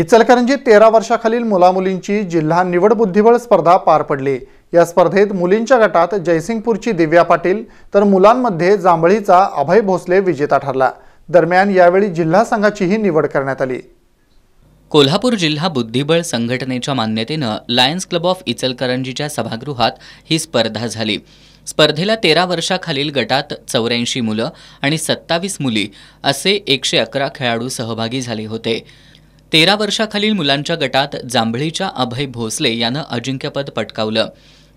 इचलकरंजी तेरा वर्षाखालील मुलामुलींची जिल्हा निवड बुद्धिबळ स्पर्धा पार पडली या स्पर्धेत मुलींच्या गटात जयसिंगपूरची दिव्या पाटील तर मुलांमध्ये जांभळीचा अभय भोसले विजेता ठरला दरम्यान यावेळी जिल्हा संघाचीही निवड करण्यात आली कोल्हापूर जिल्हा बुद्धिबळ संघटनेच्या मान्यतेनं लायन्स क्लब ऑफ इचलकरंजीच्या सभागृहात ही स्पर्धा झाली स्पर्धेला तेरा वर्षाखालील गटात चौऱ्याऐंशी मुलं आणि सत्तावीस मुली असे एकशे अकरा खेळाडू सहभागी झाले होते तेरा वर्षाखालील मुलांच्या गटात जांभळीच्या अभय भोसले यानं अजिंक्यपद पटकावलं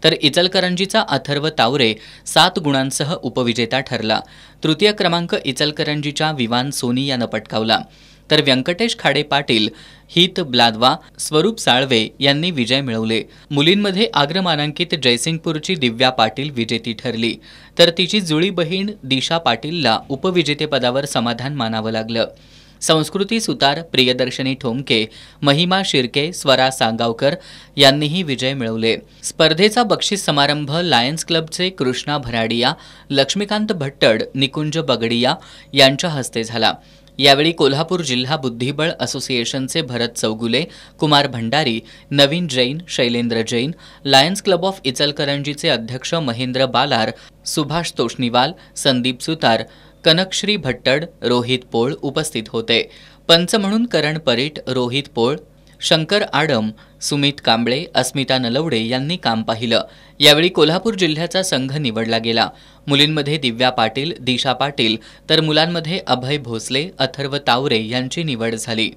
तर इचलकरंजीचा अथर्व तावरे सात गुणांसह उपविजेता ठरला तृतीय क्रमांक इचलकरंजीच्या विवान सोनी यानं पटकावला तर व्यंकटेश खाडे पाटील हित ब्लादवा स्वरूप साळवे यांनी विजय मिळवले मुलींमध्ये आग्रमानांकित जयसिंगपूरची दिव्या पाटील विजेती ठरली तर तिची जुळी बहीण दिशा पाटीलला उपविजेतेपदावर समाधान मानावं लागलं संस्कृती सुतार प्रियदर्शनी ठोमके महिमा शिर्के स्वरा सांगावकर यांनीही विजय मिळवले स्पर्धेचा बक्षीस समारंभ लायन्स क्लबचे कृष्णा भराडिया लक्ष्मीकांत भट्टड निकुंज बगडिया यांच्या हस्ते झाला यावेळी कोल्हापूर जिल्हा बुद्धिबळ असोसिएशनचे Bharat Chougule Kumar Bhandari Naveen Jain Shailendra Jain Lions Club of इचलकरंजीचे अध्यक्ष महेंद्र बालार सुभाष तोष्णीवाल संदीप सुतार कनकश्री भट्टड रोहित पोळ उपस्थित होते पंच म्हणून करण परीट रोहित पोळ शंकर आडम सुमित कांबळे अस्मिता नलवडे यांनी काम पाहिलं यावेळी कोल्हापूर जिल्ह्याचा संघ निवडला गेला मुलींमध्ये दिव्या पाटील दिशा पाटील तर मुलांमध्ये अभय भोसले अथर्व तावरे यांची निवड झाली